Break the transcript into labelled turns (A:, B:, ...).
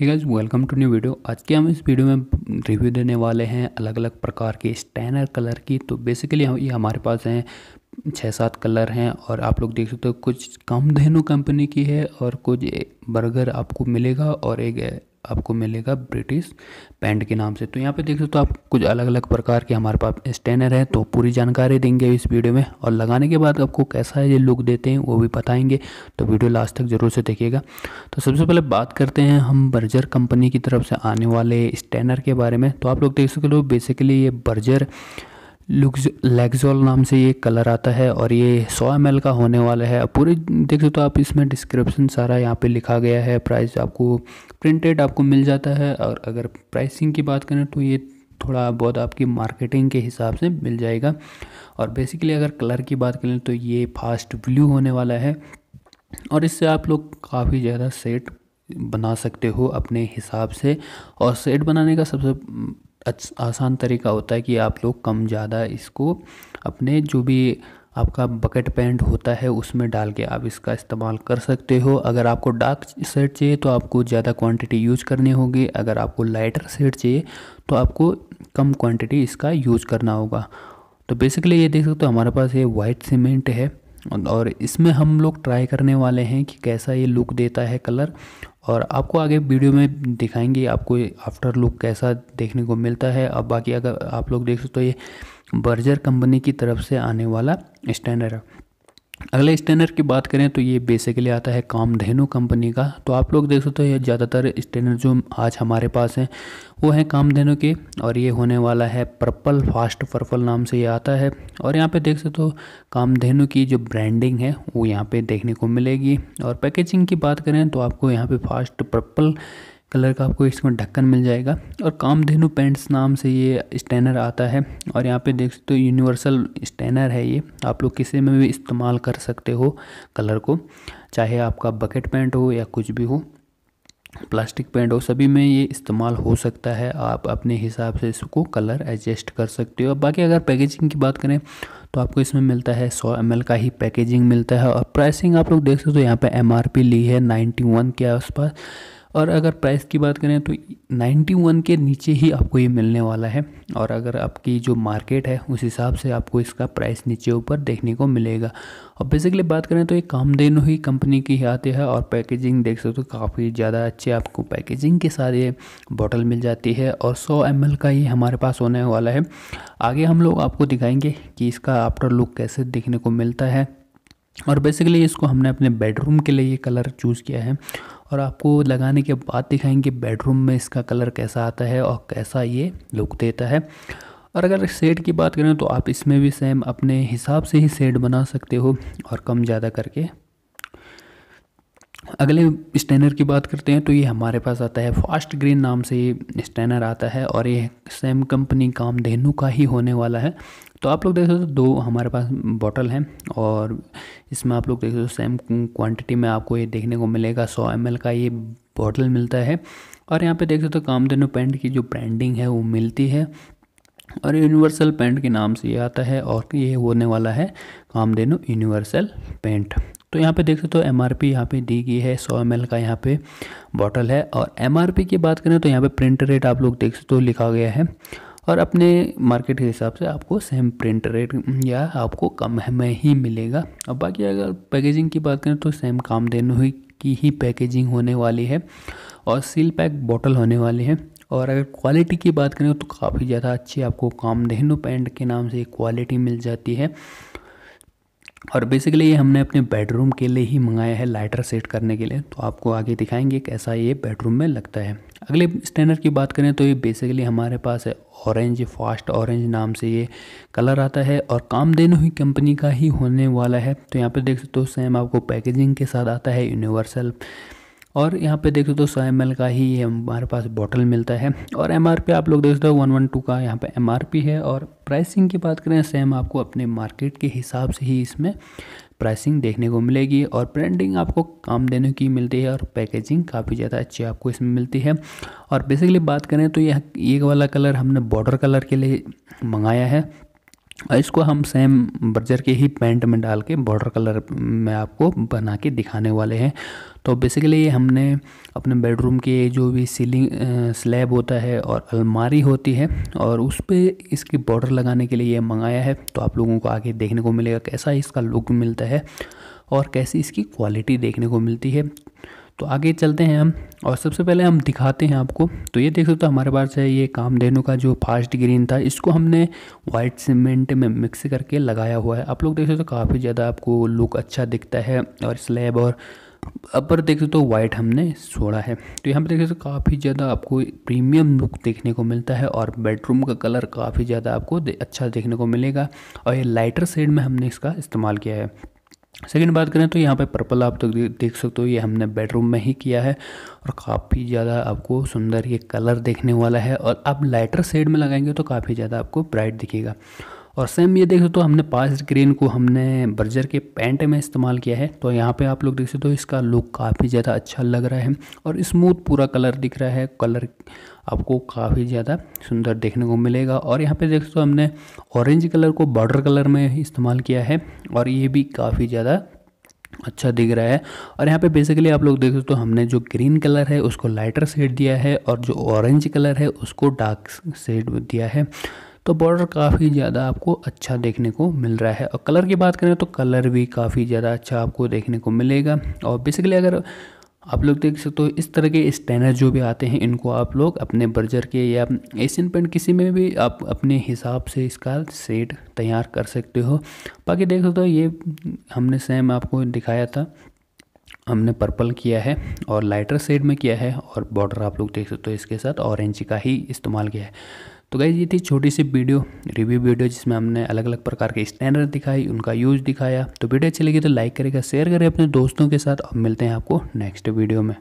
A: he welcome to new video आज के हम इस वीडियो में रिव्यू देने वाले हैं अलग अलग प्रकार के स्टैनर कलर की तो बेसिकली हम ये हमारे पास हैं छः सात कलर हैं और आप लोग देख सकते हो कुछ कम धेनु कंपनी की है और कुछ बर्गर आपको मिलेगा और एक आपको मिलेगा ब्रिटिश पेंट के नाम से तो यहाँ पे देख सकते हो आप कुछ अलग अलग प्रकार के हमारे पास स्टैनर है तो पूरी जानकारी देंगे इस वीडियो में और लगाने के बाद आपको कैसा है ये लुक देते हैं वो भी बताएंगे तो वीडियो लास्ट तक ज़रूर से देखिएगा तो सबसे पहले बात करते हैं हम बर्जर कंपनी की तरफ से आने वाले स्टैनर के बारे में तो आप लोग देख सकते हो बेसिकली ये बर्जर लेग्जोल नाम से ये कलर आता है और ये 100 एम का होने वाला है पूरे देख सकते हो आप इसमें डिस्क्रिप्शन सारा यहाँ पे लिखा गया है प्राइस आपको प्रिंटेड आपको मिल जाता है और अगर प्राइसिंग की बात करें तो ये थोड़ा बहुत आपकी मार्केटिंग के हिसाब से मिल जाएगा और बेसिकली अगर कलर की बात करें तो ये फास्ट ब्लू होने वाला है और इससे आप लोग काफ़ी ज़्यादा सेट बना सकते हो अपने हिसाब से और सेट बनाने का सबसे आसान तरीका होता है कि आप लोग कम ज़्यादा इसको अपने जो भी आपका बकेट पैंट होता है उसमें डाल के आप इसका इस्तेमाल कर सकते हो अगर आपको डार्क सेट चाहिए तो आपको ज़्यादा क्वांटिटी यूज़ करनी होगी अगर आपको लाइटर सेट चाहिए तो आपको कम क्वांटिटी इसका यूज़ करना होगा तो बेसिकली ये देख सकते हो हमारे पास ये वाइट सीमेंट है और इसमें हम लोग ट्राई करने वाले हैं कि कैसा ये लुक देता है कलर और आपको आगे वीडियो में दिखाएंगे आपको आफ्टर लुक कैसा देखने को मिलता है अब बाकी अगर आप लोग देख सकते हो तो ये बर्जर कंपनी की तरफ से आने वाला स्टैंडर्ड है अगले स्टेनर की बात करें तो ये बेसिकली आता है कामधेनु कंपनी का तो आप लोग देख सकते हो ये ज़्यादातर स्टेनर जो आज हमारे पास हैं वो हैं कामधेनु के और ये होने वाला है पर्पल फास्ट पर्पल नाम से ये आता है और यहाँ पे देख सकते हो कामधेनु की जो ब्रांडिंग है वो यहाँ पे देखने को मिलेगी और पैकेजिंग की बात करें तो आपको यहाँ पर फास्ट पर्पल कलर का आपको इसमें ढक्कन मिल जाएगा और कामधेनु पेंट्स नाम से ये स्टैनर आता है और यहाँ पे देख सकते हो यूनिवर्सल स्टैनर है ये आप लोग किसी में भी इस्तेमाल कर सकते हो कलर को चाहे आपका बकेट पेंट हो या कुछ भी हो प्लास्टिक पेंट हो सभी में ये इस्तेमाल हो सकता है आप अपने हिसाब से इसको कलर एडजस्ट कर सकते हो बाकी अगर पैकेजिंग की बात करें तो आपको इसमें मिलता है 100 एम का ही पैकेजिंग मिलता है और प्राइसिंग आप लोग देख सकते हो तो यहाँ पे एम ली है 91 के आसपास और अगर प्राइस की बात करें तो 91 के नीचे ही आपको ये मिलने वाला है और अगर आपकी जो मार्केट है उस हिसाब से आपको इसका प्राइस नीचे ऊपर देखने को मिलेगा और बेसिकली बात करें तो ये कामधेनु ही कंपनी की ही आती है और पैकेजिंग देख सकते हो तो काफ़ी ज़्यादा अच्छे आपको पैकेजिंग के साथ ये बॉटल मिल जाती है और सौ एम का ये हमारे पास होने वाला है आगे हम लोग आपको दिखाएंगे कि इसका आफ्टर लुक कैसे देखने को मिलता है और बेसिकली इसको हमने अपने बेडरूम के लिए ये कलर चूज़ किया है और आपको लगाने के बाद दिखाएंगे बेडरूम में इसका कलर कैसा आता है और कैसा ये लुक देता है और अगर सेड की बात करें तो आप इसमें भी सेम अपने हिसाब से ही सेड बना सकते हो और कम ज़्यादा करके अगले स्टैनर की बात करते हैं तो ये हमारे पास आता है फास्ट ग्रीन नाम से ये स्टैनर आता है और ये सेम कंपनी धेनु का ही होने वाला है तो आप लोग देख सकते हो दो हमारे पास बॉटल हैं और इसमें आप लोग देख सकते हो सेम क्वांटिटी में आपको ये देखने को मिलेगा सौ एम का ये बॉटल मिलता है और यहाँ पर देख सकते हो कामधेनु पेंट की जो ब्रांडिंग है वो मिलती है और यूनिवर्सल पेंट के नाम से ये आता है और ये होने वाला है कामधेनु यूनिवर्सल पेंट तो यहाँ पे देख सकते हो एम आर पी यहाँ पर दी गई है सौ एम एल का यहाँ पे बॉटल है और एम आर पी की बात करें तो यहाँ पे प्रिंट रेट आप लोग देख सकते हो लिखा गया है और अपने मार्केट के हिसाब से आपको सेम प्रिंट रेट या आपको कम में ही मिलेगा और बाकी अगर पैकेजिंग की बात करें तो सेम काम देने हुई की ही पैकेजिंग होने वाली है और सील पैक बॉटल होने वाली है और अगर क्वालिटी की बात करें तो काफ़ी ज़्यादा अच्छी आपको कामधेनु पैंट के नाम से क्वालिटी मिल जाती है और बेसिकली ये हमने अपने बेडरूम के लिए ही मंगाया है लाइटर सेट करने के लिए तो आपको आगे दिखाएंगे कैसा ये बेडरूम में लगता है अगले स्टैंडर्ड की बात करें तो ये बेसिकली हमारे पास है ऑरेंज फास्ट ऑरेंज नाम से ये कलर आता है और काम देने हुई कंपनी का ही होने वाला है तो यहाँ पर देख सकते हो सेम आपको पैकेजिंग के साथ आता है यूनिवर्सल और यहाँ पे देख सकते हो सौ एम का ही हमारे पास बॉटल मिलता है और एम आप लोग देख सकते हो वन वन टू का यहाँ पे एम है और प्राइसिंग की बात करें सेम आपको अपने मार्केट के हिसाब से ही इसमें प्राइसिंग देखने को मिलेगी और ब्रांडिंग आपको काम देने की मिलती है और पैकेजिंग काफ़ी ज़्यादा अच्छी आपको इसमें मिलती है और बेसिकली बात करें तो यह एक वाला कलर हमने बॉर्डर कलर के लिए मंगाया है इसको हम सेम बर्जर के ही पेंट में डाल के बॉर्डर कलर में आपको बना के दिखाने वाले हैं तो बेसिकली ये हमने अपने बेडरूम के जो भी सीलिंग स्लैब होता है और अलमारी होती है और उस पर इसकी बॉर्डर लगाने के लिए ये मंगाया है तो आप लोगों को आगे देखने को मिलेगा कैसा इसका लुक मिलता है और कैसी इसकी क्वालिटी देखने को मिलती है तो आगे चलते हैं हम और सबसे पहले हम दिखाते हैं आपको तो ये देख सकते हो हमारे पास है ये कामधेनु का जो फास्ट ग्रीन था इसको हमने वाइट सीमेंट में मिक्स करके लगाया हुआ है आप लोग देख सकते हो काफ़ी ज़्यादा आपको लुक अच्छा दिखता है और स्लैब और अपर देख सकते हो तो वाइट हमने छोड़ा है तो यहाँ पर देख सकते हो काफ़ी ज़्यादा आपको प्रीमियम लुक देखने को मिलता है और बेडरूम का कलर काफ़ी ज़्यादा आपको अच्छा देखने को मिलेगा और ये लाइटर शेड में हमने इसका इस्तेमाल किया है सेकेंड बात करें तो यहाँ पे पर्पल आप तो देख सकते हो ये हमने बेडरूम में ही किया है और काफ़ी ज़्यादा आपको सुंदर ये कलर देखने वाला है और आप लाइटर शेड में लगाएंगे तो काफ़ी ज़्यादा आपको ब्राइट दिखेगा और सेम ये देख सकते हो तो हमने पास ग्रीन को हमने बर्जर के पैंट में इस्तेमाल किया है तो यहाँ पे आप लोग देख सकते हो तो इसका लुक काफ़ी ज़्यादा अच्छा लग रहा है और स्मूथ पूरा कलर दिख रहा है कलर आपको काफ़ी ज़्यादा सुंदर देखने को मिलेगा और यहाँ पे देख सकते हो तो हमने ऑरेंज कलर को बॉर्डर कलर में इस्तेमाल किया है और ये भी काफ़ी ज़्यादा अच्छा दिख रहा है और यहाँ पे बेसिकली आप लोग देख सकते हो तो हमने जो ग्रीन कलर है उसको लाइटर शेड दिया है और जो ऑरेंज कलर है उसको डार्क शेड दिया है तो बॉर्डर काफ़ी ज़्यादा आपको अच्छा देखने को मिल रहा है और कलर की बात करें तो कलर भी काफ़ी ज़्यादा अच्छा आपको देखने को मिलेगा और बेसिकली अगर आप लोग देख सकते हो इस तरह के स्टैनर जो भी आते हैं इनको आप लोग अपने बर्जर के या एशियन पेंट किसी में भी आप अपने हिसाब से इसका सेट तैयार कर सकते हो बाकी देख सकते हो ये हमने सेम आपको दिखाया था हमने पर्पल किया है और लाइटर शेड में किया है और बॉर्डर आप लोग देख सकते हो इसके साथ ऑरेंज का ही इस्तेमाल किया है तो गई ये थी छोटी सी वीडियो रिव्यू वीडियो जिसमें हमने अलग अलग प्रकार के स्टैंडर्ड दिखाई उनका यूज दिखाया तो वीडियो अच्छी लगी तो लाइक करेगा शेयर करें अपने दोस्तों के साथ और मिलते हैं आपको नेक्स्ट वीडियो में